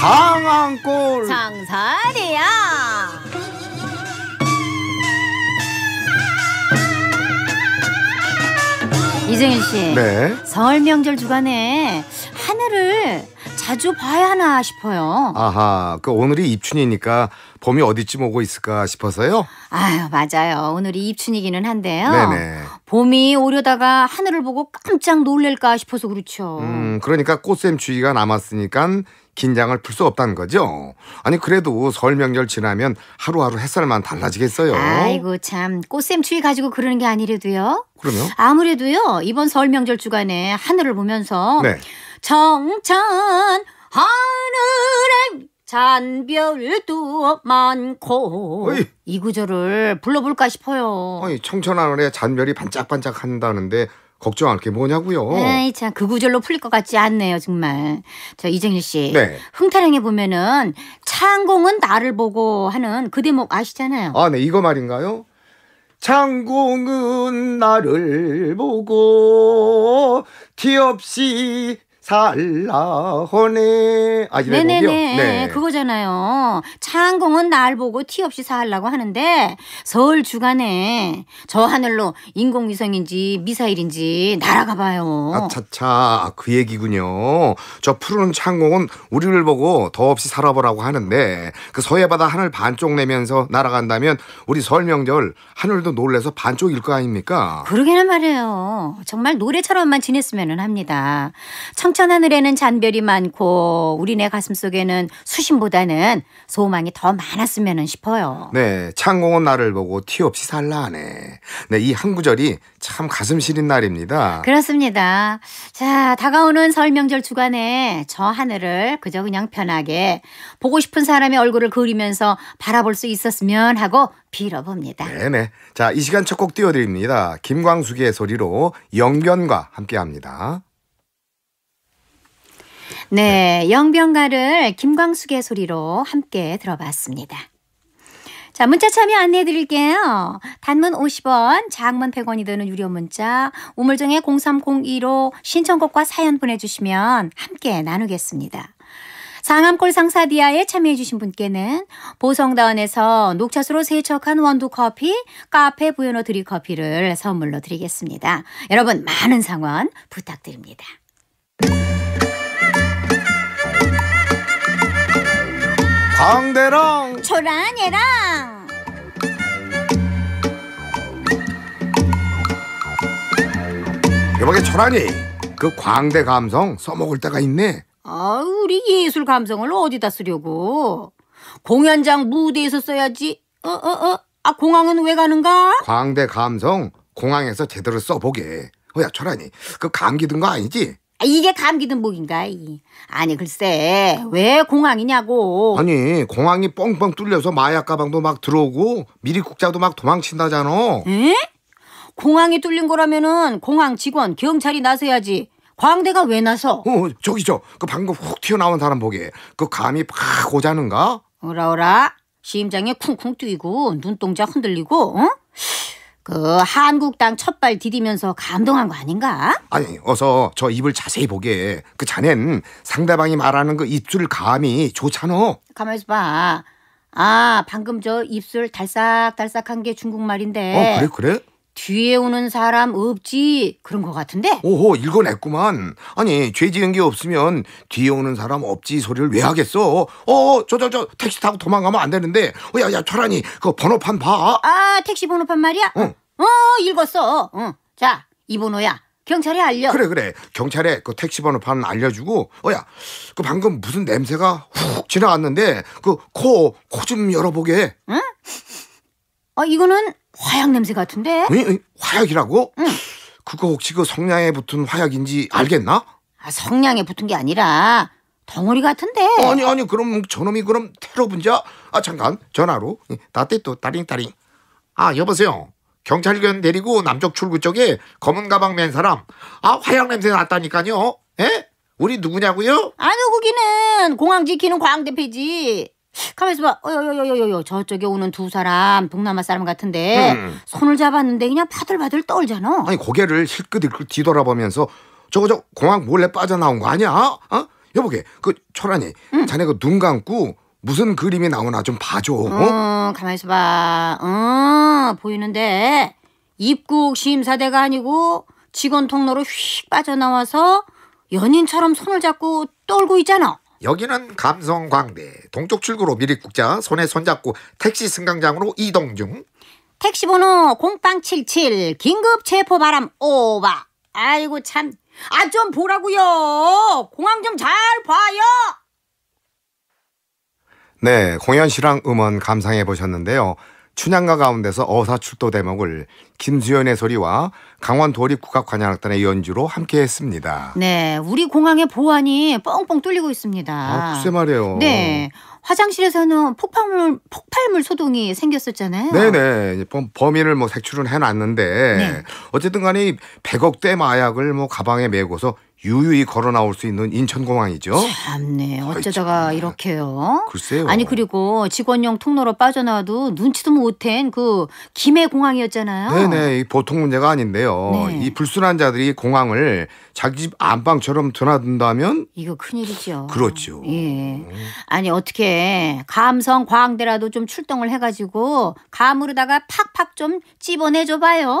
상황골 상사리야 이정현 씨. 네. 설 명절 주간에 하늘을 자주 봐야 하나 싶어요. 아하, 그 오늘이 입춘이니까 봄이 어디쯤 오고 있을까 싶어서요. 아유, 맞아요. 오늘이 입춘이기는 한데요. 네네. 봄이 오려다가 하늘을 보고 깜짝 놀랄까 싶어서 그렇죠. 음, 그러니까 꽃샘 주위가 남았으니까 긴장을 풀 수 없다는 거죠. 아니 그래도 설 명절 지나면 하루하루 햇살만 달라지겠어요. 아이고 참 꽃샘 추위 가지고 그러는 게 아니래도요. 그러면 아무래도요 이번 설 명절 주간에 하늘을 보면서 네. 청천 하늘에 잔 별도 많고 어이. 이 구절을 불러볼까 싶어요. 아니 청천 하늘에 잔별이 반짝반짝한다는데 걱정할 게 뭐냐고요. 에이 참그 구절로 풀릴 것 같지 않네요 정말. 저 이정일 씨 네. 흥타령에 보면은 창공은 나를 보고 하는 그 대목 아시잖아요. 아네 이거 말인가요? 창공은 나를 보고 티 없이 살라호네 아 이래 네네네 네. 그거잖아요 창공은 날 보고 티 없이 살라고 하는데 서울 주간에 저 하늘로 인공위성인지 미사일인지 날아가 봐요 아차차 그 얘기군요 저 푸른 창공은 우리를 보고 더없이 살아보라고 하는데 그 서해바다 하늘 반쪽 내면서 날아간다면 우리 설명절 하늘도 놀래서 반쪽일 거 아닙니까 그러게나 말이에요 정말 노래처럼만 지냈으면 합니다 청 인천 하늘에는 잔별이 많고 우리네 가슴 속에는 수심보다는 소망이 더 많았으면 싶어요. 네, 창공은 나를 보고 티 없이 살라 하네. 네, 이한 구절이 참 가슴 시린 날입니다. 그렇습니다. 자, 다가오는 설 명절 주간에 저 하늘을 그저 그냥 편하게 보고 싶은 사람의 얼굴을 그리면서 바라볼 수 있었으면 하고 빌어봅니다. 네네. 네. 자, 이 시간 첫 곡 띄워드립니다. 김광숙의 소리로 영변과 함께합니다. 네, 네, 영병가를 김광숙의 소리로 함께 들어봤습니다. 자, 문자 참여 안내해 드릴게요. 단문 50원, 장문 100원이 드는 유료 문자, 우물정의 0302로 신청곡과 사연 보내주시면 함께 나누겠습니다. 상암골 상사비아에 참여해 주신 분께는 보성다원에서 녹차수로 세척한 원두 커피, 카페 부연노 드립 커피를 선물로 드리겠습니다. 여러분 많은 상원 부탁드립니다. 광대랑 저랑 얘랑 이번에 저라니 그 광대 감성 써먹을 때가 있네 아 우리 예술 감성을 어디다 쓰려고 공연장 무대에서 써야지 어어어 어, 어. 아 공항은 왜 가는가 광대 감성 공항에서 제대로 써보게 어야 철하니 그 감기 든 거 아니지? 아, 이게 감기든 뭐인가 아니 글쎄 왜 공항이냐고 아니 공항이 뻥뻥 뚫려서 마약 가방도 막 들어오고 미리국자도 막 도망친다잖아 에? 공항이 뚫린 거라면은 공항 직원 경찰이 나서야지 광대가 왜 나서 어 저기 저그 방금 훅 튀어나온 사람 보게 그 감이 팍 오자는가 오라오라 심장이 쿵쿵 뛰고 눈동자 흔들리고 어? 그 한국 땅 첫발 디디면서 감동한 거 아닌가? 아니 어서 저 입을 자세히 보게 그 자넨 상대방이 말하는 그 입술 감이 좋잖아 가만히 있어봐 아 방금 저 입술 달싹달싹한 게 중국말인데 어 그래 그래? 뒤에 오는 사람 없지 그런 것 같은데 오호 읽어냈구만 아니 죄 지은 게 없으면 뒤에 오는 사람 없지 소리를 왜 하겠어 어저 어, 저저 택시 타고 도망가면 안 되는데 어, 야야 철환이 그 번호판 봐아 택시 번호판 말이야 응. 어 읽었어 응. 어, 자이 번호야 경찰에 알려 그래 그래 경찰에 그 택시 번호판 알려주고 어야 그 방금 무슨 냄새가 훅 지나갔는데 그코코 좀 열어보게 응? 아, 이거는 화약 냄새 같은데? 에? 에? 화약이라고? 응. 그거 혹시 그 성냥에 붙은 화약인지 알겠나? 아, 성냥에 붙은 게 아니라 덩어리 같은데. 아니 아니 그럼 저놈이 그럼 테러 분자? 아 잠깐 전화로 예, 나때또 따링따링. 아 여보세요. 경찰견 데리고 남쪽 출구 쪽에 검은 가방 맨 사람. 아 화약 냄새 났다니까요. 에? 예? 우리 누구냐고요? 아 누구기는 공항 지키는 광대패지. 가만 있어봐. 어여여여여여 저쪽에 오는 두 사람 동남아 사람 같은데 음. 음, 음. 손을 잡았는데 그냥 바들바들 떨잖아. 아니 고개를 실끝 일끗 뒤돌아보면서 저거 저 공항 몰래 빠져나온 거 아니야? 어? 여보게 그 초란이 음. 자네 그 눈 감고 무슨 그림이 나오나 좀 봐줘. 어, 어 가만 있어봐. 어 보이는데 입국 심사대가 아니고 직원 통로로 휙 빠져나와서 연인처럼 손을 잡고 떨고 있잖아. 여기는 감성광대 동쪽 출구로 미리국자 손에 손잡고 택시 승강장으로 이동 중 택시 번호 0077 긴급 체포 바람 오바 아이고 참 아 좀 보라고요 공항 좀 잘 봐요 네 공연 씨랑 음원 감상해 보셨는데요 춘향가 가운데서 어사출도 대목을 김수현의 소리와 강원 도립국악관현악단의 연주로 함께했습니다. 네, 우리 공항의 보안이 뻥뻥 뚫리고 있습니다. 아, 글쎄 말이에요. 네. 화장실에서는 폭발물 폭발물 소동이 생겼었잖아요. 네네 네. 범, 인을뭐 색출은 해놨는데 네. 어쨌든 간에 100억대 마약을 뭐 가방에 메고서 유유히 걸어 나올 수 있는 인천공항이죠. 참네. 어쩌다가 아이, 이렇게요. 글쎄요. 아니 그리고 직원용 통로로 빠져나와도 눈치도 못한 그 김해 공항이었잖아요. 네네. 보통 문제가 아닌데요. 네. 이 불순한 자들이 공항을 자기 집 안방처럼 드나든다면 이거 큰일이죠. 그렇죠. 예. 아니 어떻게 감성 과대라도좀 출동을 해가지고 감으로다가 팍팍 좀 찝어내줘봐요.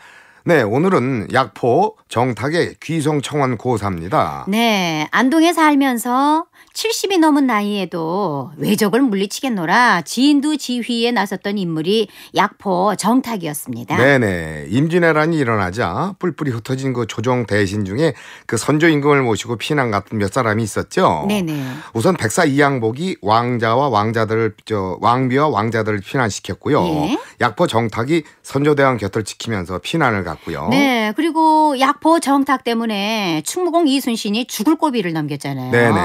네, 오늘은 약포 정탁의 귀성청원 고사입니다. 네, 안동에 살면서 70이 넘은 나이에도 외적을 물리치겠노라 지인도 지휘에 나섰던 인물이 약포 정탁이었습니다. 네네. 임진왜란이 일어나자 뿔뿔이 흩어진 그 조정 대신 중에 그 선조 임금을 모시고 피난 갔던 몇 사람이 있었죠. 네네. 우선 백사 이양복이 왕자와 왕자들을 저 왕비와 왕자들을 피난시켰고요. 예? 약포 정탁이 선조대왕 곁을 지키면서 피난을 갔고요. 네. 그리고 약포 정탁 때문에 충무공 이순신이 죽을 고비를 넘겼잖아요. 네네.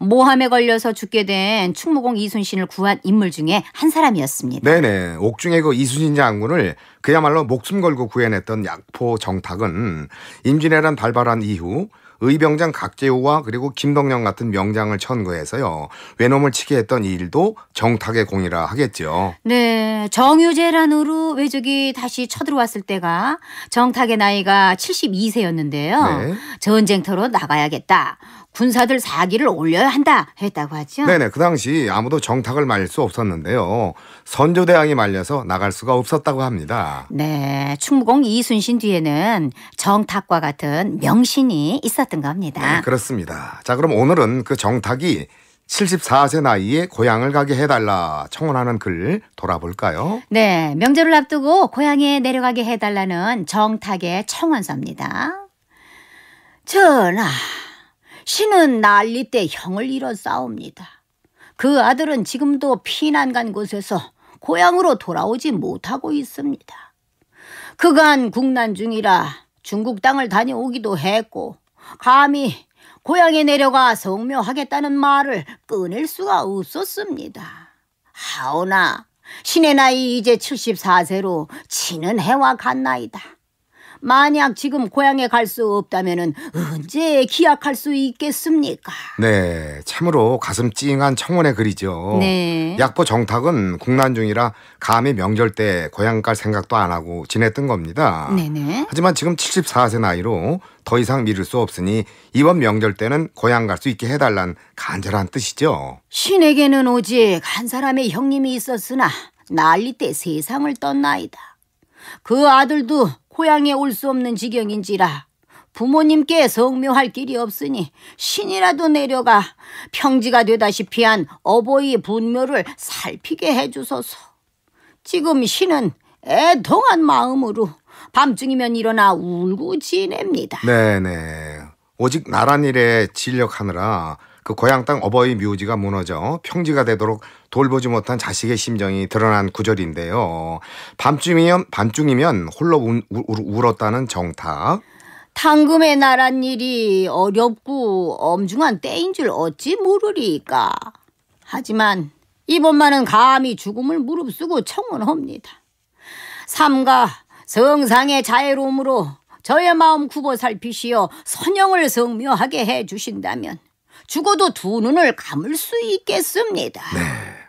모함에 걸려서 죽게 된 충무공 이순신을 구한 인물 중에 한 사람이었습니다. 네네. 옥중의 그 이순신 장군을 그야말로 목숨 걸고 구해냈던 약포 정탁은 임진왜란 발발한 이후 의병장 각재호와 그리고 김덕령 같은 명장을 천거해서요 외놈을 치게 했던 일도 정탁의 공이라 하겠죠. 네, 정유재란으로 외적이 다시 쳐들어왔을 때가 정탁의 나이가 72세였는데요. 네. 전쟁터로 나가야겠다. 군사들 사기를 올려야 한다 했다고 하죠. 네네 그 당시 아무도 정탁을 말릴 수 없었는데요. 선조대왕이 말려서 나갈 수가 없었다고 합니다. 네 충무공 이순신 뒤에는 정탁과 같은 명신이 있었던 겁니다. 네, 그렇습니다. 자 그럼 오늘은 그 정탁이 74세 나이에 고향을 가게 해달라 청원하는 글 돌아볼까요? 네, 명절을 앞두고 고향에 내려가게 해달라는 정탁의 청원서입니다. 전하, 신은 난리 때 형을 잃어 싸웁니다. 그 아들은 지금도 피난 간 곳에서 고향으로 돌아오지 못하고 있습니다. 그간 국난 중이라 중국 땅을 다녀오기도 했고 감히 고향에 내려가 성묘하겠다는 말을 끊을 수가 없었습니다. 하오나 신의 나이 이제 74세로 치는 해와 같나이다. 만약 지금 고향에 갈 수없다면 언제 기약할 수 있겠습니까? 네, 참으로 가슴 찡한 청혼의 글이죠. 네. 약보 정탁은 국난 중이라 감히 명절 때 고향 갈 생각도 안 하고 지냈던 겁니다. 네네. 하지만 지금 74세 나이로 더 이상 미룰 수 없으니 이번 명절 때는 고향 갈 수 있게 해달란 간절한 뜻이죠. 신에게는 오직 한 사람의 형님이 있었으나 난리 때 세상을 떴나이다. 그 아들도 고향에 올 수 없는 지경인지라 부모님께 성묘할 길이 없으니 신이라도 내려가 평지가 되다시피 한 어버이 분묘를 살피게 해주소서. 지금 신은 애통한 마음으로 밤중이면 일어나 울고 지냅니다. 네네. 오직 나란 일에 진력하느라 그 고향 땅 어버이 묘지가 무너져 평지가 되도록 돌보지 못한 자식의 심정이 드러난 구절인데요. 밤쯤이면 밤중이면 홀로 울, 울, 울었다는 정탁. 당금의 나란 일이 어렵고 엄중한 때인 줄 어찌 모르리까. 하지만 이번만은 감히 죽음을 무릅쓰고 청원합니다. 삼가 성상의 자애로움으로 저의 마음 굽어 살피시어 선영을 성묘하게 해주신다면 죽어도 두 눈을 감을 수 있겠습니다. 네.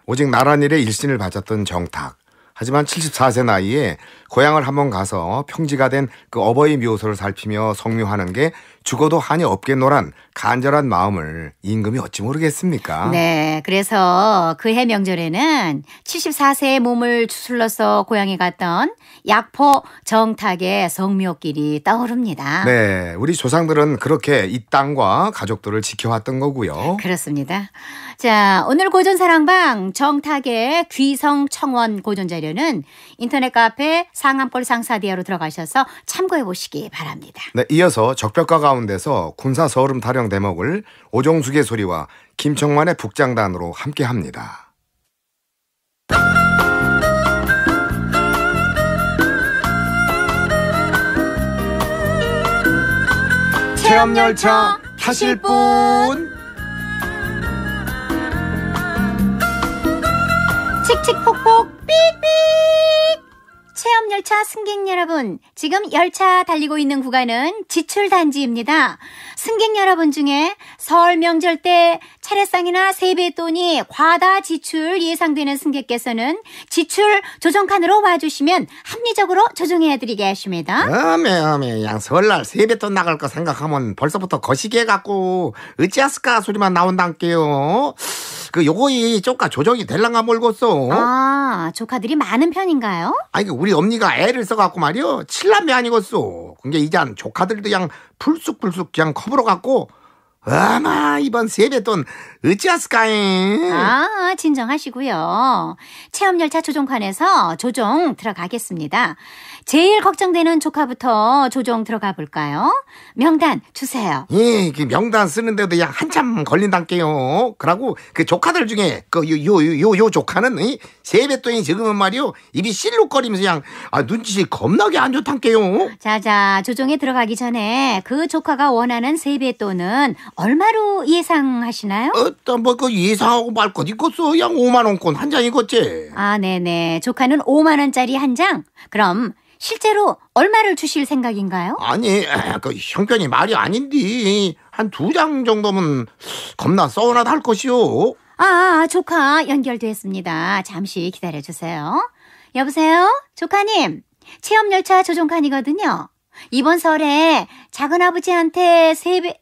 오직 나란 일에 일신을 바쳤던 정탁. 하지만 74세 나이에 고향을 한번 가서 평지가 된 그 어버이 묘소를 살피며 성묘하는 게 죽어도 한이 없겠노란 간절한 마음을 임금이 어찌 모르겠습니까? 네, 그래서 그 해 명절에는 74세의 몸을 추슬러서 고향에 갔던 약포 정탁의 성묘길이 떠오릅니다. 네, 우리 조상들은 그렇게 이 땅과 가족들을 지켜왔던 거고요. 그렇습니다. 자, 오늘 고전사랑방 정탁의 귀성 청원 고전 자료는 인터넷 카페 상암골 상사디아로 들어가셔서 참고해 보시기 바랍니다. 네, 이어서 적벽가 가운데서 군사 서름 타령 대목을 오종숙의 소리와 김청만의 북장단으로 함께합니다. 체험 열차 타실 분. 칙칙폭폭 체험열차 승객 여러분, 지금 열차 달리고 있는 구간은 지출단지입니다. 승객 여러분 중에 설 명절 때 차례상이나 세뱃돈이 과다 지출 예상되는 승객께서는 지출 조정칸으로 와주시면 합리적으로 조정해드리겠습니다. 어메 어메 양 설날 세뱃돈 나갈 거 생각하면 벌써부터 거시기해 갖고 어찌하스까 소리만 나온단께요. 그 요거 이 조카 조정이 될랑가 몰고소. 아 조카들이 많은 편인가요? 아니 우리 엄니가 애를 써갖고 말이요 칠남매 아니겠소. 그게 이젠 조카들도 양 풀쑥풀쑥 그냥 커버러 갖고 아마 이번 세뱃돈 어찌하스까잉? 아, 진정하시고요. 체험열차 조종관에서 조종 들어가겠습니다. 제일 걱정되는 조카부터 조종 들어가 볼까요? 명단 주세요. 예, 그 명단 쓰는데도 약 한참 걸린단께요. 그러고 그 조카들 중에 그 요 요요요 조카는 이 세뱃돈이 지금은 말이요 입이 실룩거리면서 그냥 아, 눈치 겁나게 안 좋단께요. 자자 조종에 들어가기 전에 그 조카가 원하는 세뱃돈은 얼마로 예상하시나요? 어떤 뭐그 예상하고 말 것 있겠어. 양 5만 원권 한 장이겠지. 아, 네네. 조카는 5만 원짜리 한 장. 그럼 실제로 얼마를 주실 생각인가요? 아니, 그 형편이 말이 아닌디. 한 두 장 정도면 겁나 서운하다 할 것이오. 아, 조카 연결됐습니다. 잠시 기다려 주세요. 여보세요? 조카님. 체험 열차 조종칸이거든요. 이번 설에 작은 아버지한테 세배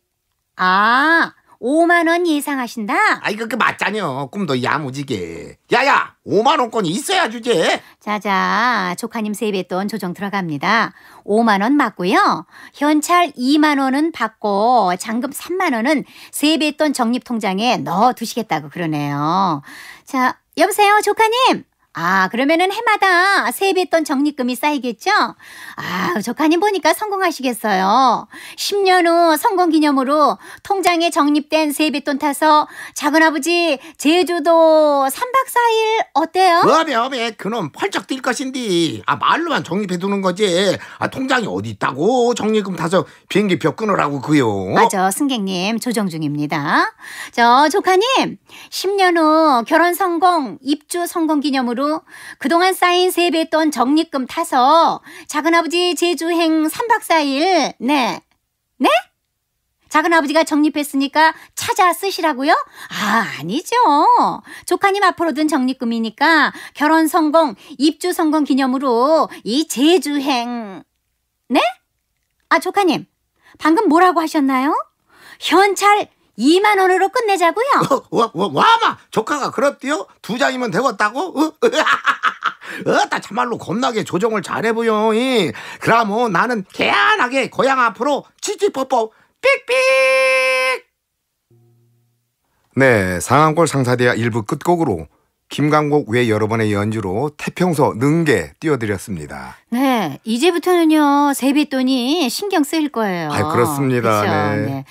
아, 5만 원 예상하신다? 아이 그, 그 맞잖여. 꿈도 야무지게. 야야, 5만 원권이 있어야 주제. 자자, 조카님 세뱃돈 조정 들어갑니다. 5만 원 맞고요. 현찰 2만 원은 받고 잔금 3만 원은 세뱃돈 적립 통장에 넣어 두시겠다고 그러네요. 자, 여보세요, 조카님. 아, 그러면은 해마다 세입했던 적립금이 쌓이겠죠? 아, 조카님 보니까 성공하시겠어요. 10년 후 성공 기념으로 통장에 적립된 세입했돈 타서 작은아버지 제주도 3박 4일 어때요? 어메, 뭐, 어메, 뭐, 뭐, 그놈 펄쩍 뛸 것인디. 아, 말로만 적립해두는 거지. 아, 통장이 어디 있다고 적립금 타서 비행기표 끊으라고 그요. 맞아, 승객님. 조정 중입니다. 저, 조카님. 10년 후 결혼 성공, 입주 성공 기념으로 마음로 그동안 쌓인 세뱃돈 적립금 타서 작은아버지 제주행 3박 4일 네. 네? 작은아버지가 적립했으니까 찾아 쓰시라고요? 아, 아니죠. 조카님 앞으로 든 적립금이니까 결혼 성공, 입주 성공 기념으로 이 제주행 네? 아, 조카님. 방금 뭐라고 하셨나요? 현찰 2만 원으로 끝내자고요. 와, 어, 와, 어, 어, 와마 조카가 그렇디요? 두 장이면 되겠다고? 어? 어따 참말로 겁나게 조정을 잘해보요. 그러면 나는 개안하게 고향 앞으로 치치뽀뽀 삑삑. 네, 상암골 상사대야 일부 끝곡으로 김강국 외 여러 번의 연주로 태평소 능계 띄워드렸습니다. 네, 이제부터는요 세뱃돈이 신경 쓰일 거예요. 아, 그렇습니다. 그렇죠? 네. 네.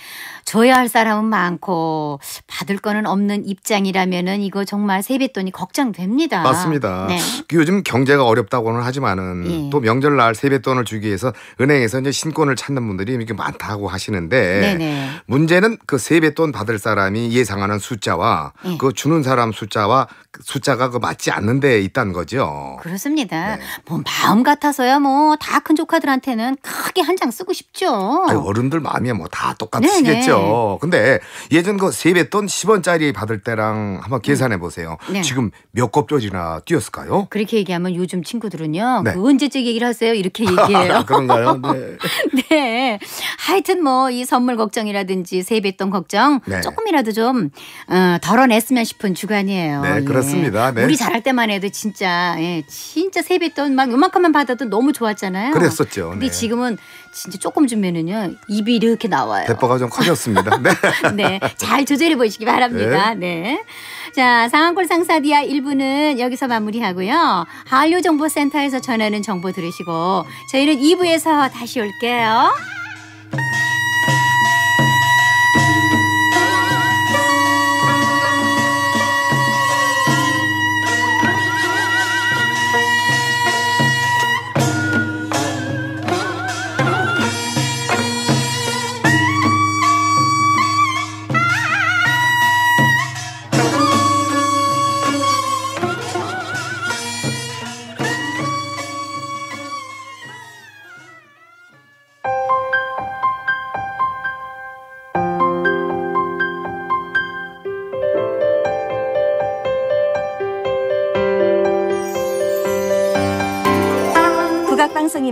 줘야 할 사람은 많고 받을 거는 없는 입장이라면은 이거 정말 세뱃돈이 걱정됩니다. 맞습니다. 네. 그 요즘 경제가 어렵다고는 하지만은 예. 또 명절날 세뱃돈을 주기 위해서 은행에서 이제 신권을 찾는 분들이 이렇게 많다고 하시는데 네네. 문제는 그 세뱃돈 받을 사람이 예상하는 숫자와 예. 그 주는 사람 숫자와 그 숫자가 그 맞지 않는 데 있다는 거죠. 그렇습니다. 네. 뭐 마음 같아서야 뭐 다 큰 조카들한테는 크게 한 장 쓰고 싶죠. 아유, 어른들 마음이 뭐 다 똑같으시겠죠. 있죠. 그렇죠. 근데 예전 그 세뱃돈 10원짜리 받을 때랑 한번 음. 계산해 보세요. 네. 지금 몇곱조지나 뛰었을까요? 그렇게 얘기하면 요즘 친구들은요. 네. 그 언제적 얘기를 하세요? 이렇게 얘기해요. 그런가요? 네. 네. 하여튼 뭐 이 선물 걱정이라든지 세뱃돈 걱정 네. 조금이라도 좀 어, 덜어냈으면 싶은 주간이에요. 네, 예. 그렇습니다. 네. 우리 자랄 때만 해도 진짜 예, 진짜 세뱃돈 막 요만큼만 받아도 너무 좋았잖아요. 그랬었죠. 근데 네. 지금은 진짜 조금 주면은요 입이 이렇게 나와요. 대빠가 좀 커졌어요. 그렇습니다. 네. 네. 잘 조절해 보시기 바랍니다. 네. 네. 자, 상황골 상사디아 1부는 여기서 마무리하고요. 한류정보센터에서 전하는 정보 들으시고 저희는 2부에서 다시 올게요.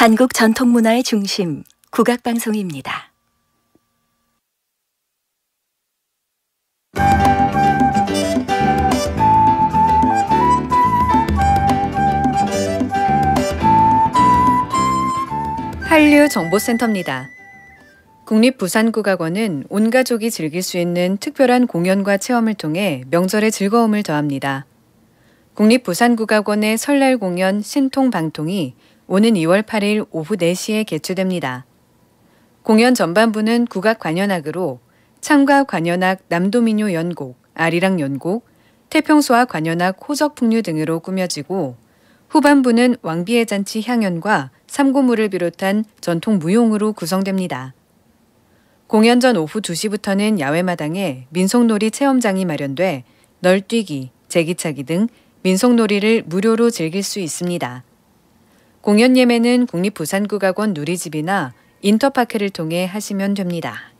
한국 전통문화의 중심, 국악방송입니다. 한류정보센터입니다. 국립부산국악원은 온 가족이 즐길 수 있는 특별한 공연과 체험을 통해 명절의 즐거움을 더합니다. 국립부산국악원의 설날 공연 신통방통이 오는 2월 8일 오후 4시에 개최됩니다. 공연 전반부는 국악 관현악으로 창과 관현악 남도민요 연곡, 아리랑 연곡, 태평소와 관현악 호적풍류 등으로 꾸며지고 후반부는 왕비의 잔치 향연과 삼고물을 비롯한 전통 무용으로 구성됩니다. 공연 전 오후 2시부터는 야외 마당에 민속놀이 체험장이 마련돼 널뛰기, 제기차기 등 민속놀이를 무료로 즐길 수 있습니다. 공연 예매는 국립부산국악원 누리집이나 인터파크를 통해 하시면 됩니다.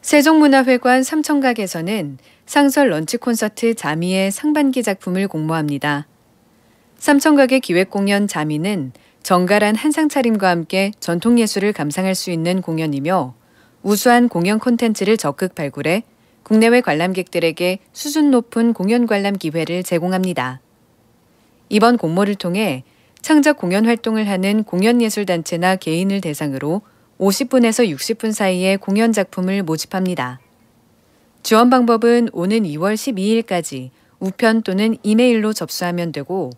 세종문화회관 삼청각에서는 상설 런치 콘서트 자미의 상반기 작품을 공모합니다. 삼청각의 기획 공연 자미는 정갈한 한상 차림과 함께 전통 예술을 감상할 수 있는 공연이며 우수한 공연 콘텐츠를 적극 발굴해 국내외 관람객들에게 수준 높은 공연 관람 기회를 제공합니다. 이번 공모를 통해 창작 공연 활동을 하는 공연예술단체나 개인을 대상으로 50분에서 60분 사이에 공연 작품을 모집합니다. 지원 방법은 오는 2월 12일까지 우편 또는 이메일로 접수하면 되고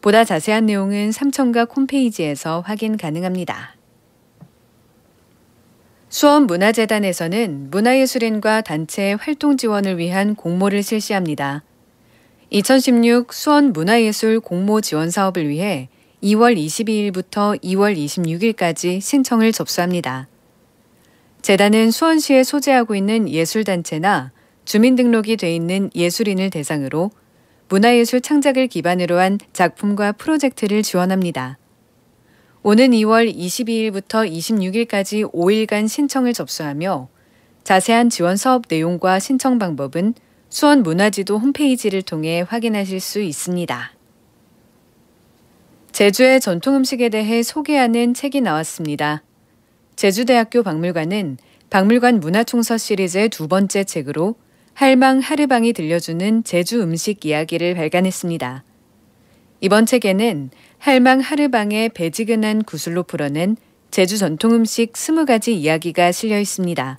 보다 자세한 내용은 삼청각 홈페이지에서 확인 가능합니다. 수원문화재단에서는 문화예술인과 단체의 활동 지원을 위한 공모를 실시합니다. 2016 수원 문화예술 공모 지원 사업을 위해 2월 22일부터 2월 26일까지 신청을 접수합니다. 재단은 수원시에 소재하고 있는 예술단체나 주민등록이 돼 있는 예술인을 대상으로 문화예술 창작을 기반으로 한 작품과 프로젝트를 지원합니다. 오는 2월 22일부터 26일까지 5일간 신청을 접수하며 자세한 지원 사업 내용과 신청 방법은 수원 문화지도 홈페이지를 통해 확인하실 수 있습니다. 제주의 전통 음식에 대해 소개하는 책이 나왔습니다. 제주대학교 박물관은 박물관 문화총서 시리즈의 두 번째 책으로 할망 하르방이 들려주는 제주 음식 이야기를 발간했습니다. 이번 책에는 할망 하르방의 배지근한 구슬로 풀어낸 제주 전통 음식 20가지 이야기가 실려 있습니다.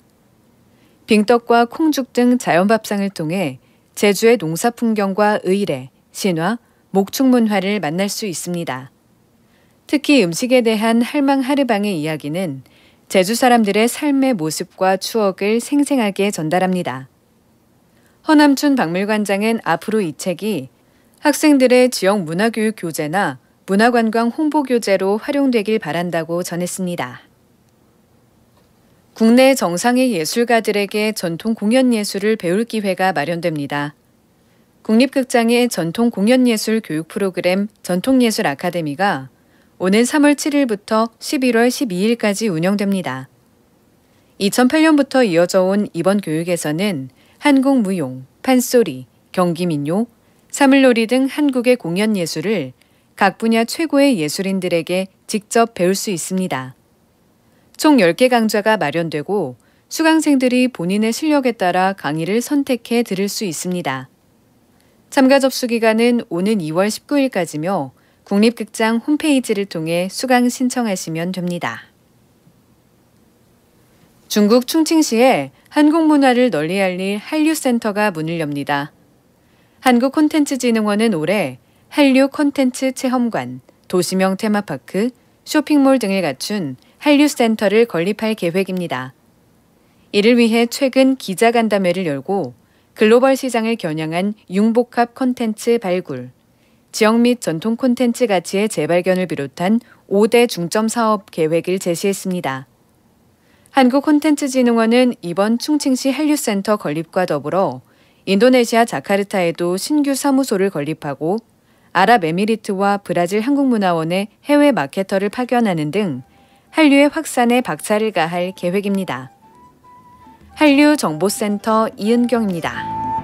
빙떡과 콩죽 등 자연밥상을 통해 제주의 농사 풍경과 의례, 신화, 목축문화를 만날 수 있습니다. 특히 음식에 대한 할망 하르방의 이야기는 제주 사람들의 삶의 모습과 추억을 생생하게 전달합니다. 허남춘 박물관장은 앞으로 이 책이 학생들의 지역 문화교육 교재나 문화관광 홍보 교재로 활용되길 바란다고 전했습니다. 국내 정상의 예술가들에게 전통 공연 예술을 배울 기회가 마련됩니다. 국립극장의 전통 공연 예술 교육 프로그램 전통예술 아카데미가 오는 3월 7일부터 11월 12일까지 운영됩니다. 2008년부터 이어져 온 이번 교육에서는 한국 무용, 판소리, 경기민요, 사물놀이 등 한국의 공연 예술을 각 분야 최고의 예술인들에게 직접 배울 수 있습니다. 총 10개 강좌가 마련되고 수강생들이 본인의 실력에 따라 강의를 선택해 들을 수 있습니다. 참가 접수 기간은 오는 2월 19일까지며 국립극장 홈페이지를 통해 수강 신청하시면 됩니다. 중국 충칭시에 한국 문화를 널리 알릴 한류센터가 문을 엽니다. 한국콘텐츠진흥원은 올해 한류 콘텐츠 체험관, 도시명 테마파크, 쇼핑몰 등을 갖춘 한류센터를 건립할 계획입니다. 이를 위해 최근 기자간담회를 열고 글로벌 시장을 겨냥한 융복합 콘텐츠 발굴, 지역 및 전통 콘텐츠 가치의 재발견을 비롯한 5대 중점 사업 계획을 제시했습니다. 한국콘텐츠진흥원은 이번 충칭시 한류센터 건립과 더불어 인도네시아 자카르타에도 신규 사무소를 건립하고 아랍에미리트와 브라질 한국문화원의 해외 마케터를 파견하는 등 한류의 확산에 박차를 가할 계획입니다. 한류정보센터 이은경입니다.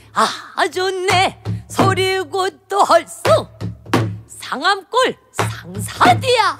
아주 네 소리고 또 헐수 상암골 상사디야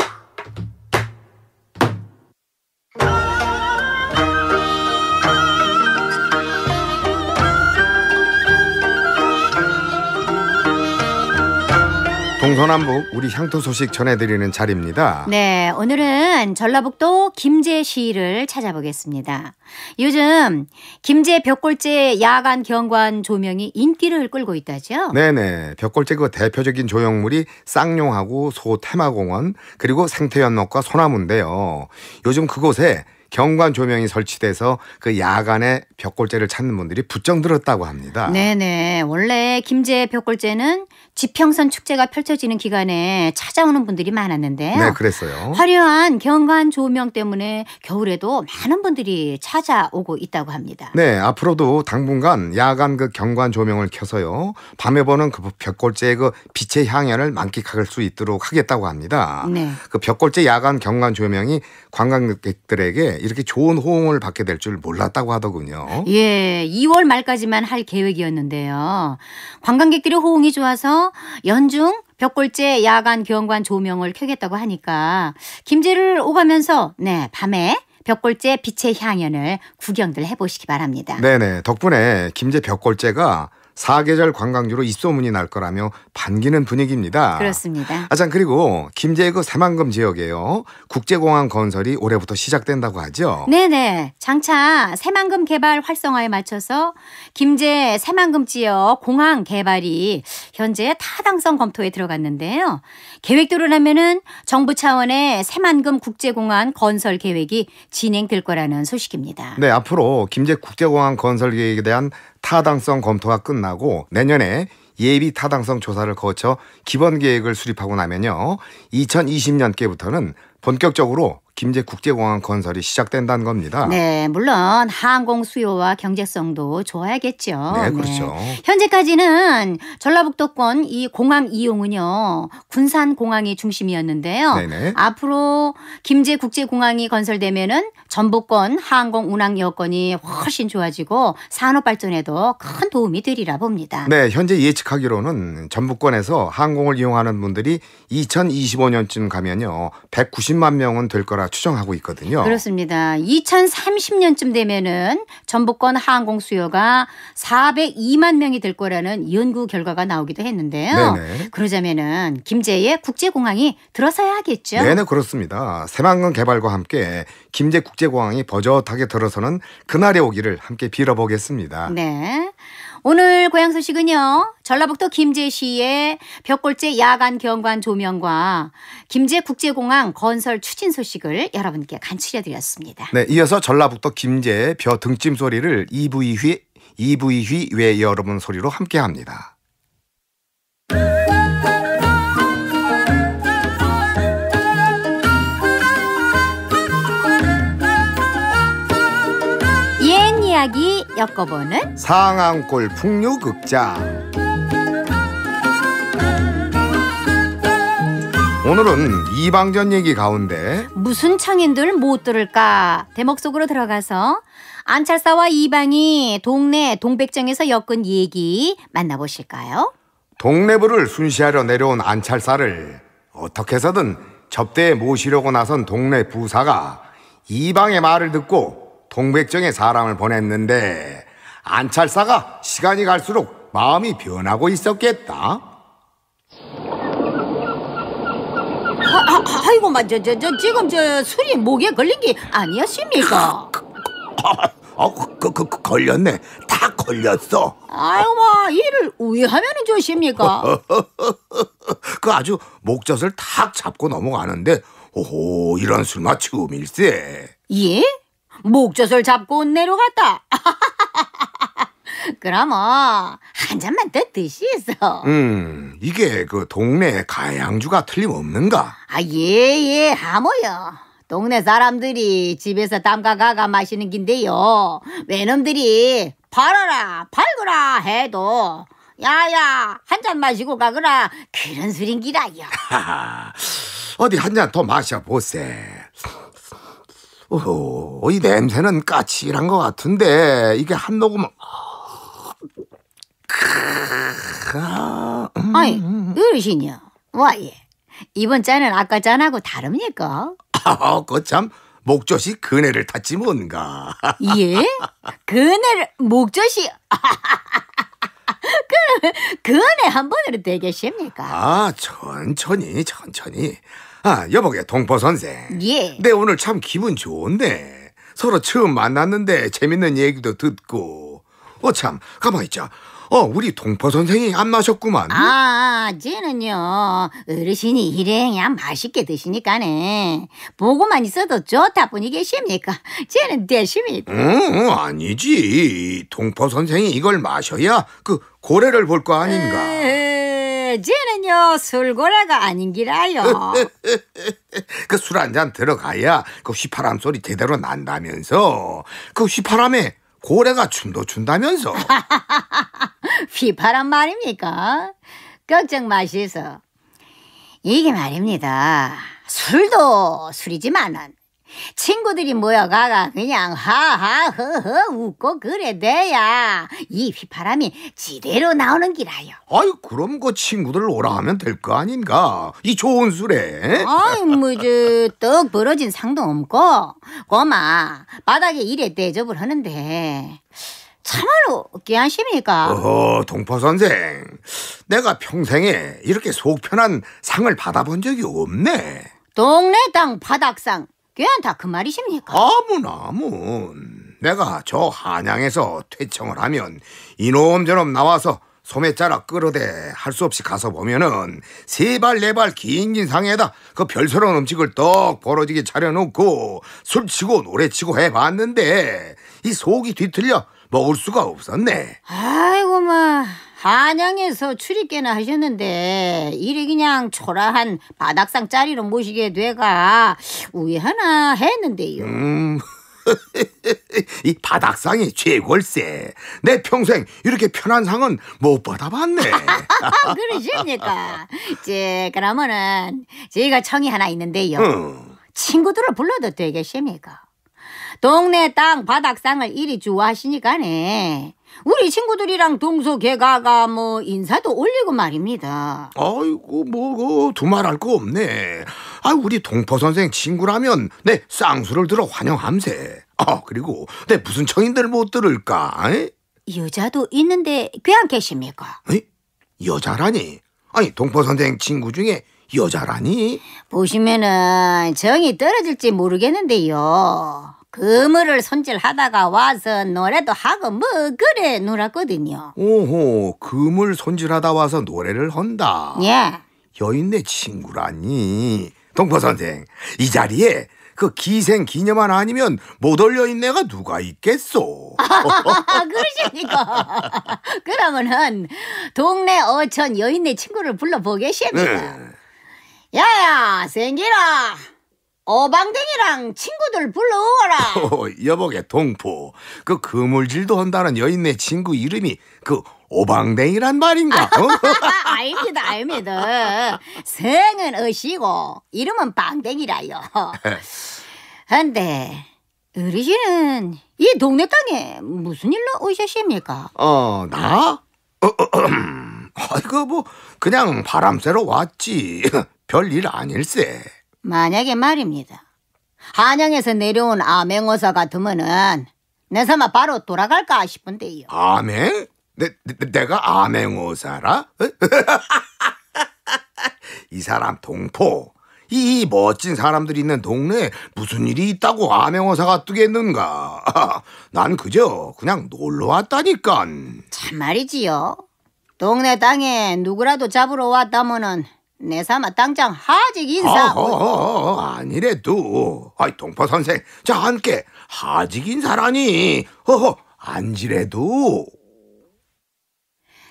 동서남북 우리 향토 소식 전해드리는 자리입니다. 네, 오늘은 전라북도 김제시를 찾아보겠습니다. 요즘 김제 벽골제 야간 경관 조명이 인기를 끌고 있다죠? 네네. 벽골제 그 대표적인 조형물이 쌍용하고 소 테마공원 그리고 생태연못과 소나무인데요. 요즘 그곳에 경관 조명이 설치돼서 그 야간에 벽골재를 찾는 분들이 부쩍 늘었다고 합니다. 네네. 원래 김제 벽골재는 지평선 축제가 펼쳐지는 기간에 찾아오는 분들이 많았는데요. 네, 그랬어요. 화려한 경관 조명 때문에 겨울에도 많은 분들이 찾아오고 있다고 합니다. 네, 앞으로도 당분간 야간 그 경관 조명을 켜서요. 밤에 보는 그 벽골재의 그 빛의 향연을 만끽할 수 있도록 하겠다고 합니다. 네. 그 벽골재 야간 경관 조명이 관광객들에게 이렇게 좋은 호응을 받게 될 줄 몰랐다고 하더군요. 예, 2월 말까지만 할 계획이었는데요. 관광객들의 호응이 좋아서 연중 벽골제 야간 교원관 조명을 켜겠다고 하니까 김제를 오가면서 네, 밤에 벽골제 빛의 향연을 구경들 해보시기 바랍니다. 네네. 덕분에 김제 벽골제가 사계절 관광지로 입소문이 날 거라며 반기는 분위기입니다. 그렇습니다. 아참 그리고 김제구 그 새만금 지역에요. 국제공항 건설이 올해부터 시작된다고 하죠. 네네. 장차 새만금 개발 활성화에 맞춰서 김제 새만금 지역 공항 개발이 현재 타당성 검토에 들어갔는데요. 계획대로라면은 정부 차원의 새만금 국제공항 건설 계획이 진행될 거라는 소식입니다. 네, 앞으로 김제 국제공항 건설 계획에 대한 타당성 검토가 끝나고 내년에 예비 타당성 조사를 거쳐 기본 계획을 수립하고 나면요. 2020년께부터는 본격적으로 김제 국제공항 건설이 시작된다는 겁니다. 네, 물론 항공 수요와 경제성도 좋아야겠죠. 네, 그렇죠. 네. 현재까지는 전라북도권 이 공항 이용은요 군산 공항이 중심이었는데요. 네네. 앞으로 김제 국제공항이 건설되면은 전북권 항공 운항 여건이 훨씬 좋아지고 산업 발전에도 큰 도움이 되리라 봅니다. 네, 현재 예측하기로는 전북권에서 항공을 이용하는 분들이 2025년쯤 가면요 190만 명은 될 거라 추정하고 있거든요. 그렇습니다. 2030년쯤 되면은 전북권 항공 수요가 402만 명이 될 거라는 연구 결과가 나오기도 했는데요. 그러자면은 김제의 국제공항이 들어서야 하겠죠. 네네 그렇습니다. 새만금 개발과 함께 김제 국제공항이 버젓하게 들어서는 그날의 오기를 함께 빌어보겠습니다. 네. 오늘 고향 소식은요. 전라북도 김제시의 벽골제 야간 경관 조명과 김제 국제공항 건설 추진 소식을 여러분께 간추려 드렸습니다. 네, 이어서 전라북도 김제 벼 등짐 소리를 이브이휘 이브이휘 외 여러분 소리로 함께 합니다. 엮어보는 상암골 풍류극장 오늘은 이방전 얘기 가운데 무슨 창인들 못 들을까 대목 속으로 들어가서 안찰사와 이방이 동네 동백정에서 엮은 얘기 만나보실까요? 동네부를 순시하러 내려온 안찰사를 어떻게 해서든 접대에 모시려고 나선 동네 부사가 이방의 말을 듣고 동백정에 사람을 보냈는데 안찰사가 시간이 갈수록 마음이 변하고 있었겠다. 아, 아이고, 마, 저, 저, 저, 지금 저 술이 목에 걸린 게 아니었습니까? 어, 그, 그, 그, 걸렸네. 다 걸렸어. 아이고, 마, 이를 우회하면 좋십니까그 아주 목젖을 탁 잡고 넘어가는데, 오호, 이런 술마 처음일세. 예? 목젖을 잡고 내려갔다. 그럼 어, 한 잔만 더 드시소. 음, 이게 그 동네 가양주가 틀림없는가? 아, 예, 예, 하모요. 동네 사람들이 집에서 담가가가 마시는 긴데요. 외놈들이 팔아라, 팔거라 해도 야야 한 잔 마시고 가거라 그런 술인기라요. 어디 한 잔 더 마셔보세. 오, 허이 냄새는 까칠한 것 같은데 이게 한 녹음 아, 음. 아이 어르신이요 와예 이번 잔은 아까 잔하고 다릅니까? 아, 거참 목젖이 그네를 탔지 뭔가 예? 그네를 목젖이 그럼 그네 한 번으로 되겠습니까? 아 천천히 천천히 아, 여보게 동포 선생. 예. 네, 오늘 참 기분 좋은데. 서로 처음 만났는데 재밌는 얘기도 듣고. 어, 참, 가만 있자. 어, 우리 동포 선생이 안 마셨구만. 아, 쟤는요. 어르신이 일행이야 맛있게 드시니까네. 보고만 있어도 좋다 분이 계십니까? 쟤는 대심이. 응, 아니지. 동포 선생이 이걸 마셔야 그 고래를 볼 거 아닌가. 에이. 쟤는요 술고래가 아닌기라요. 그 술 한잔 들어가야 그 휘파람 소리 제대로 난다면서 그 휘파람에 고래가 춤도 춘다면서. 휘파람 말입니까? 걱정 마시소. 이게 말입니다. 술도 술이지만은 친구들이 모여가가 그냥 하하허허 웃고 그래대야 이 휘파람이 지대로 나오는 기라요. 아이 그럼 그 친구들 오라 하면 될 거 아닌가? 이 좋은 술에. 아이 뭐저떡 벌어진 상도 없고 고마 바닥에 이래 대접을 하는데 참말로 깨안십니까? 어허 동포 선생 내가 평생에 이렇게 속편한 상을 받아본 적이 없네. 동네 땅 바닥상 괜다 그 말이십니까? 아문 아문 내가 저 한양에서 퇴청을 하면 이놈 저놈 나와서 소매자락 끌어대 할 수 없이 가서 보면은 세발네발 긴긴 상에다 그 별스러운 음식을 떡 벌어지게 차려놓고 술치고 노래치고 해봤는데 이 속이 뒤틀려 먹을 수가 없었네 아이고 마 한양에서 출입계나 하셨는데 이래 그냥 초라한 바닥상 자리로 모시게 돼가 우회하나 했는데요. 음. 이 바닥상이 최골세. 내 평생 이렇게 편한 상은 못 받아봤네. 그러십니까? 제 그러면은 제가 청이 하나 있는데요. 음. 친구들을 불러도 되겠습니까? 동네 땅 바닥상을 이리 좋아하시니까네. 우리 친구들이랑 동서개 가가 뭐 인사도 올리고 말입니다. 아이고 뭐 그, 두말 할 거 없네. 아 우리 동포 선생 친구라면 내 네, 쌍수를 들어 환영함세. 아 그리고 내 네, 무슨 청인들 못 들을까? 에? 여자도 있는데 귀안 계십니까? 에? 여자라니? 아니 동포 선생 친구 중에 여자라니? 보시면은 정이 떨어질지 모르겠는데요. 그물을 손질하다가 와서 노래도 하고 뭐 그래 놀았거든요. 오호, 그물 손질하다 와서 노래를 한다. 예. 여인네 친구라니. 동포 선생, 이 자리에 그 기생 기념만 아니면 못 올려 인내가 누가 있겠소? 그러십니까? 그러면은 동네 어촌 여인네 친구를 불러 보겠습니다. 네. 야야, 생기라. 어방댕이랑 친구들 불러오라. 어, 여보게 동포. 그 그물질도 한다는 여인네 친구 이름이 그 오방댕이란 말인가? 아닙니다, 아닙니다. 성은 어시고 이름은 방댕이라요. 근데 어르신은 이 동네 땅에 무슨 일로 오셨습니까? 어, 나? 어, 어, 음. 아이고 뭐 그냥 바람 쐬러 왔지. 별일 아닐세. 만약에 말입니다. 한양에서 내려온 암행어사 같으면은 내 삼아 바로 돌아갈까 싶은데요. 암행? 내, 내, 가 암행어사라? 어? 이 사람 동포. 이 멋진 사람들이 있는 동네에 무슨 일이 있다고 암행어사가 뜨겠는가. 난 그저 그냥 놀러 왔다니깐. 참 말이지요. 동네 땅에 누구라도 잡으러 왔다면은 내사마 당장 하직 인사. 어허허허, 어, 어, 어, 아니래도. 아이 동파 선생, 자 함께 하직 인사라니. 허허, 안지래도.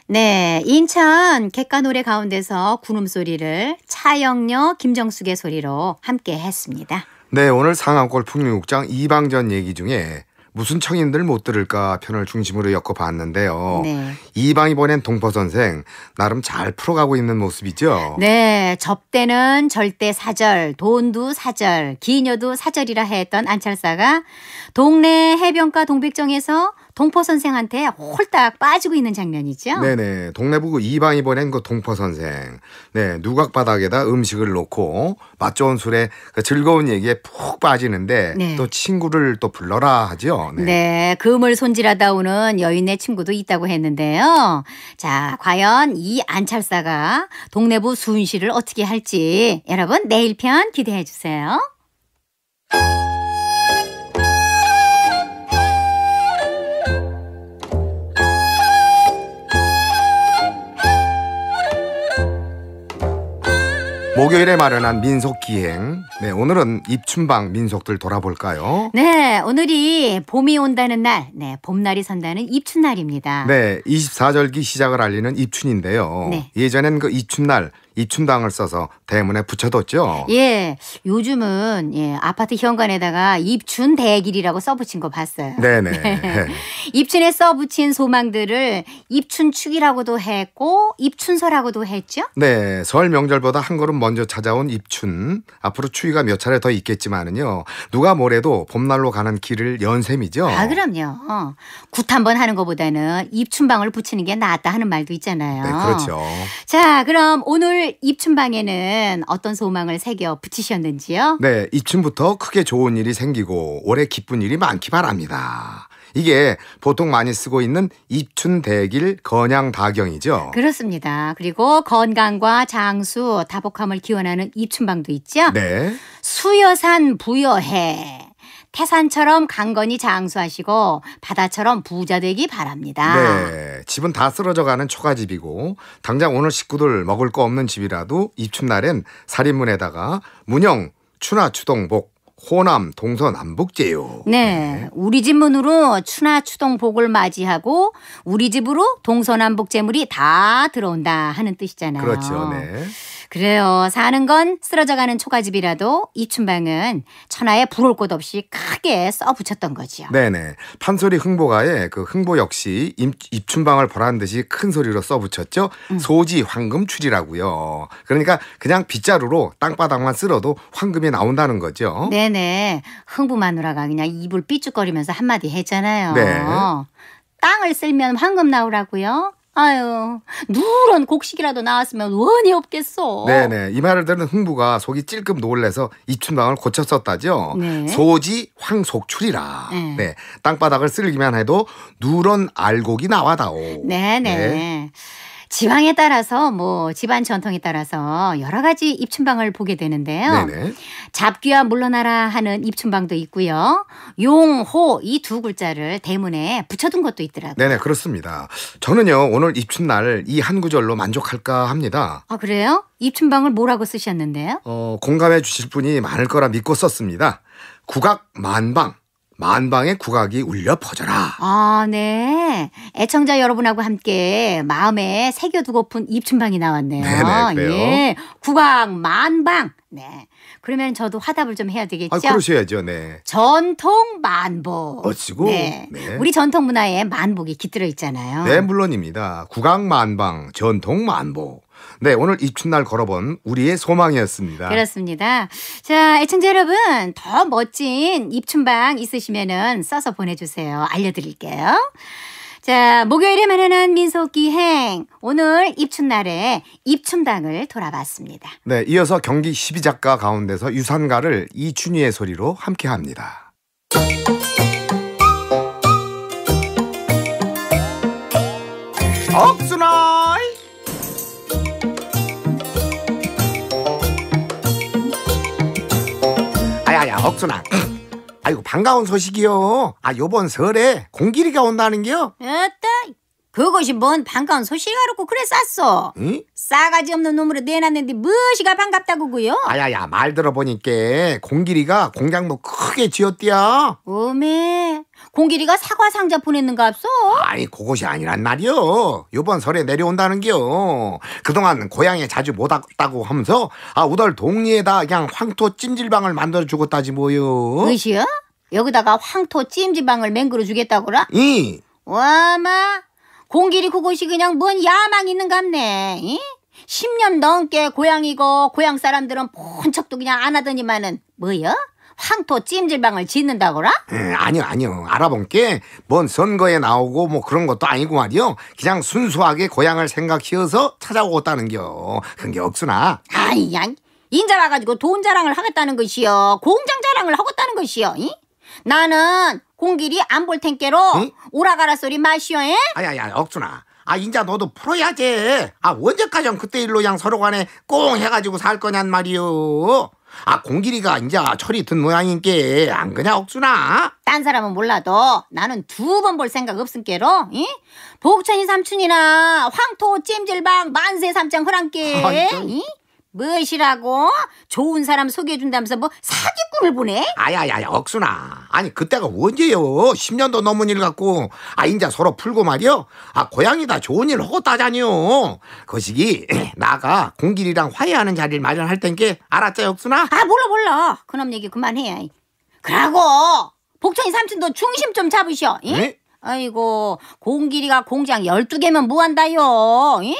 네, 인천 객가 노래 가운데서 구름 소리를 차영녀 김정숙의 소리로 함께 했습니다. 네, 오늘 상암골 풍류국장 이방전 얘기 중에 무슨 청인들 못 들을까 편을 중심으로 엮어봤는데요. 네. 이방이 보낸 동포 선생 나름 잘 풀어가고 있는 모습이죠. 네, 접대는 절대 사절, 돈도 사절, 기녀도 사절이라 했던 안철사가 동네 해변가 동백정에서 동포 선생한테 홀딱 빠지고 있는 장면이죠. 네네. 동네부부 이방이 보낸 그 동포 선생. 네 누각 바닥에다 음식을 놓고 맛 좋은 술에 그 즐거운 얘기에 푹 빠지는데 네. 또 친구를 또 불러라 하죠. 네. 네. 금을 손질하다 오는 여인의 친구도 있다고 했는데요. 자 과연 이 안찰사가 동네부 순실을 어떻게 할지 여러분 내일 편 기대해 주세요. 목요일에 마련한 민속 기행. 네, 오늘은 입춘방 민속들 돌아볼까요? 네, 오늘이 봄이 온다는 날, 네, 봄날이 선다는 입춘날입니다. 네, 24절기 시작을 알리는 입춘인데요. 네. 예전엔 그 입춘날 입춘당을 써서 대문에 붙여뒀죠. 예, 요즘은 예, 아파트 현관에다가 입춘 대길이라고 써붙인 거 봤어요. 네네. 입춘에 써붙인 소망들을 입춘축이라고도 했고 입춘서라고도 했죠. 네, 설 명절보다 한 걸음 먼저 찾아온 입춘. 앞으로 추위가 몇 차례 더 있겠지만은요. 누가 뭐래도 봄날로 가는 길을 연셈이죠. 아, 그럼요. 어, 굿 한 번 하는 것보다는 입춘방을 붙이는 게 낫다 하는 말도 있잖아요. 네, 그렇죠. 자, 그럼 오늘 입춘방에는 어떤 소망을 새겨 붙이셨는지요? 네, 입춘부터 크게 좋은 일이 생기고 올해 기쁜 일이 많기 바랍니다. 이게 보통 많이 쓰고 있는 입춘대길 건양다경이죠. 그렇습니다. 그리고 건강과 장수, 다복함을 기원하는 입춘방도 있죠. 네. 수여산 부여해. 태산처럼 강건히 장수하시고 바다처럼 부자되기 바랍니다. 네, 집은 다 쓰러져가는 초가집이고 당장 오늘 식구들 먹을 거 없는 집이라도 입춘날엔 살인문에다가 문영, 추나, 추동복 호남 동서 남북제요. 네, 네, 우리 집 문으로 추나 추동복을 맞이하고 우리 집으로 동서 남북 재물이 다 들어온다 하는 뜻이잖아요. 그렇죠. 네. 그래요. 사는 건 쓰러져가는 초가집이라도 이춘방은 천하에 부러울 곳 없이 크게 써붙였던 거지요. 네네. 판소리 흥보가에 그 흥보 역시 입, 춘방을 벌한 듯이 큰 소리로 써붙였죠. 음. 소지 황금출이라고요. 그러니까 그냥 빗자루로 땅바닥만 쓸어도 황금이 나온다는 거죠. 네네. 흥부 마누라가 그냥 입을 삐죽거리면서 한마디 했잖아요. 네. 땅을 쓸면 황금 나오라고요. 아유, 누런 곡식이라도 나왔으면 원이 없겠어. 네네. 이 말을 들은 흥부가 속이 찔끔 놀래서 이춘방을 고쳤었다죠. 네. 소지 황속출이라. 네. 네. 땅바닥을 쓸기만 해도 누런 알곡이 나와다오. 네네. 네. 지방에 따라서 뭐 집안 전통에 따라서 여러 가지 입춘방을 보게 되는데요. 네네. 잡귀와 물러나라 하는 입춘방도 있고요. 용호 이 두 글자를 대문에 붙여둔 것도 있더라고요. 네네 그렇습니다. 저는요 오늘 입춘날 이 한 구절로 만족할까 합니다. 아 그래요? 입춘방을 뭐라고 쓰셨는데요? 어, 공감해 주실 분이 많을 거라 믿고 썼습니다. 국악 만방 만방의 국악이 울려 퍼져라. 아, 네. 애청자 여러분하고 함께 마음에 새겨두고픈 입춘방이 나왔네요. 네네, 네, 예. 국악 만방. 네. 그러면 저도 화답을 좀 해야 되겠죠? 아, 그러셔야죠. 네. 전통 만복. 어찌고? 네. 네. 우리 전통 문화에 만복이 깃들어 있잖아요. 네, 물론입니다. 국악 만방, 전통 만복. 네, 오늘 입춘날 걸어본 우리의 소망이었습니다. 그렇습니다. 자, 애청자 여러분, 더 멋진 입춘방 있으시면은 써서 보내주세요. 알려드릴게요. 자, 목요일에 마련한 민속기행. 오늘 입춘날에 입춘당을 돌아봤습니다. 네, 이어서 경기 12작가 가운데서 유산가를 이춘희의 소리로 함께 합니다. 억순아! 억순아. 아이고 반가운 소식이요. 아 요번 설에 공기리가온다는 게요 어따 그것이 뭔 반가운 소식이라고 그래 쌌어. 응? 싸가지 없는 놈으로 내놨는데 무엇이가 반갑다고구요? 아야야 말 들어보니까 공기리가 공장도 크게 지었디야. 오메 공길이가 사과 상자 보냈는가 앞서? 아이 그것이 아니란 말이요. 요번 설에 내려온다는겨. 그동안 고향에 자주 못 왔다고 하면서 아 우덜 동리에다 그냥 황토 찜질방을 만들어 주겠다지 뭐요. 으시여? 여기다가 황토 찜질방을 맹글어 주겠다고라? 이. 와마 공길이 그곳이 그냥 뭔야망 있는갑네. 10년 넘게 고향이고 고향 사람들은 본 척도 그냥 안 하더니만은 뭐여? 황토 찜질방을 짓는다고라? 에, 음, 아니요 아니요 알아본 게 뭔 선거에 나오고 뭐 그런 것도 아니고 말이요 그냥 순수하게 고향을 생각해서 찾아오겠다는겨 그게 없으나 아이 양 인자라 가지고 돈 자랑을 하겠다는 것이요 공장 자랑을 하겠다는 것이요 이? 나는 공길이 안 볼 텐께로 응? 오라가라 소리 마시오 아야야 억순아 아 인자 너도 풀어야지 아 언제까지 그때 일로 양 서로 간에 꽁 해가지고 살 거냔 말이오 아 공길이가 이제 철이 든 모양인께 안 그냥 억수나? 딴 사람은 몰라도 나는 두 번 볼 생각 없은께로 이? 복천이 삼촌이나 황토 찜질방 만세 삼장 허랑께 아, 무엇이라고? 좋은 사람 소개해준다면서 뭐 사기꾼을 보내? 아야야야 억순아 아니 그때가 언제요 10년도 넘은 일 같고 아 인자 서로 풀고 말이요 아 고양이다 좋은 일 하고 따자니요 거시기 나가 공길이랑 화해하는 자리를 마련할 텐게 알았자 억순아? 아 몰라 몰라 그놈 얘기 그만해 그러고 복천이 삼촌도 중심 좀잡으셔오 네? 아이고 공길이가 공장 1 2 개면 뭐한다요 예?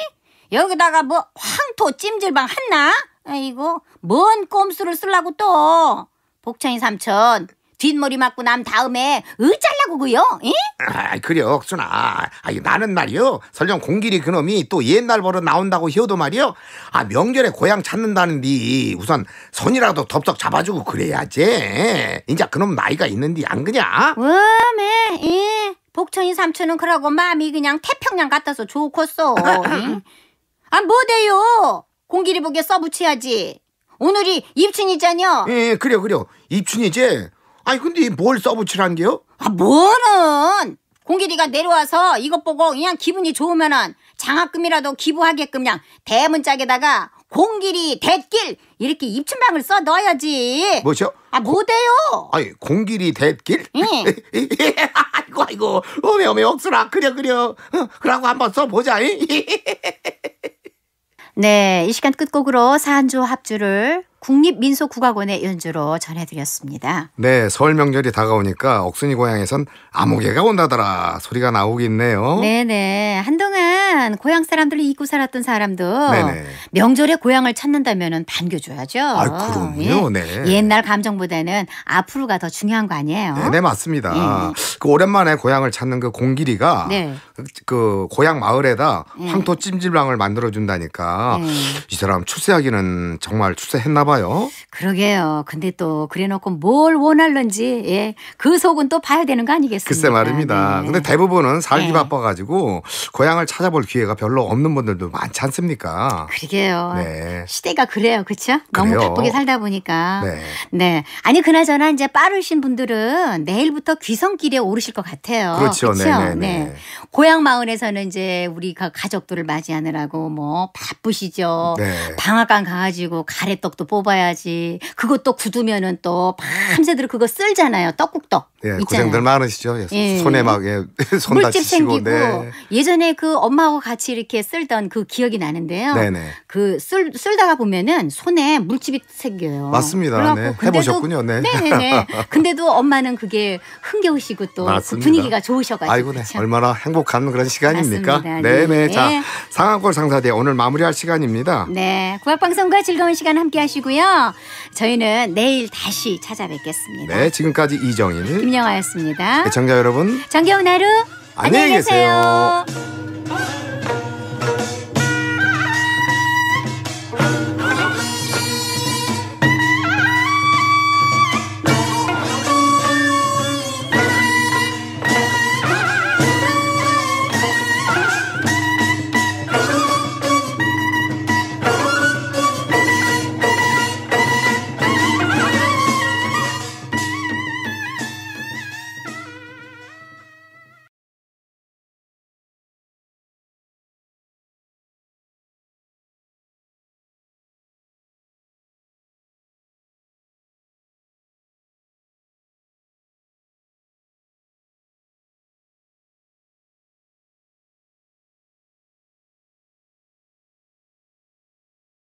여기다가 뭐 황토 찜질방 한나? 아이고 뭔 꼼수를 쓰려고 또 복천이 삼촌 뒷머리 맞고 난 다음에 으잘라고 그요? 아, 그래 옥순아 아, 나는 말이요 설령 공길이 그놈이 또 옛날 버릇 나온다고 해도 말이요 아 명절에 고향 찾는다는디 우선 손이라도 덥석 잡아주고 그래야지 이제 그놈 나이가 있는디 안 그냐? 음에 복천이 삼촌은 그러고 마음이 그냥 태평양 같아서 좋겠소 아, 뭐대요? 공기리 보게 써붙여야지. 오늘이 입춘이잖여. 예, 예 그래 그래요. 입춘이지? 아니, 근데 뭘 써붙이란 게요? 아, 뭐는! 공기리가 내려와서 이것 보고 그냥 기분이 좋으면은 장학금이라도 기부하게끔 그냥 대문짝에다가 공기리 대길 이렇게 입춘방을 써 넣어야지. 뭐죠? 아 뭐대요? 아니 공길이 대길? 응. 예. 예, 아이고 아이고 어메 어메 억수라 그려 그려 어, 그러고 한번 써보자. 네, 이 시간 끝곡으로 사안조 합주를 국립민속국악원의 연주로 전해드렸습니다. 네, 서 명절이 다가오니까 억순이 고향에선 암흑개가 온다더라 소리가 나오겠네요. 네네. 한동안 고향 사람들을 잊고 살았던 사람도 명절에 고향을 찾는다면 반겨줘야죠. 아, 그럼요. 예? 네. 옛날 감정보다는 앞으로가 더 중요한 거 아니에요? 네네, 네, 맞습니다. 예. 그 오랜만에 고향을 찾는 그 공길이가 네. 그 고향 마을에다 예. 황토 찜질방을 만들어준다니까 예. 이 사람 출세하기는 정말 출세했나 봐. 봐요. 그러게요. 근데 또 그래놓고 뭘 원할는지 예. 그 속은 또 봐야 되는 거 아니겠습니까? 글쎄 말입니다. 네. 근데 대부분은 살기 네. 바빠가지고 고향을 찾아볼 기회가 별로 없는 분들도 많지 않습니까? 그러게요. 네. 시대가 그래요, 그렇죠? 너무 바쁘게 살다 보니까. 네. 네. 아니 그나저나 이제 빠르신 분들은 내일부터 귀성길에 오르실 것 같아요. 그렇죠, 그렇죠? 네. 고향 마을에서는 이제 우리 가족들을 맞이하느라고 뭐 바쁘시죠. 방앗간 가가지고 가래떡도 뽑. 뽑아야지. 그것도 굳으면은 또 밤새도록 그거 쓸잖아요. 떡국떡. 예, 고생들 많으시죠. 예, 예, 손에 막 예, 손 물집 다치시고. 생기고 네. 예전에 그 엄마하고 같이 이렇게 쓸던 그 기억이 나는데요. 네네. 그 쓸, 쓸다가 보면은 손에 물집이 생겨요. 맞습니다. 네. 해보셨군요. 네. 네네네. 네, 네. 근데도 엄마는 그게 흥겨우시고 또그 분위기가 좋으셔가지고. 아이고, 네. 얼마나 행복한 그런 시간입니까? 네네. 네. 네. 예. 자, 상암골 상사대 오늘 마무리할 시간입니다. 네. 국악방송과 즐거운 시간 함께 하시고요. 저희는 내일 다시 찾아뵙겠습니다. 네. 지금까지 이정인. 김영아였습니다. 애청자 여러분. 정겨운 하루. 안녕히 계세요. 계세요.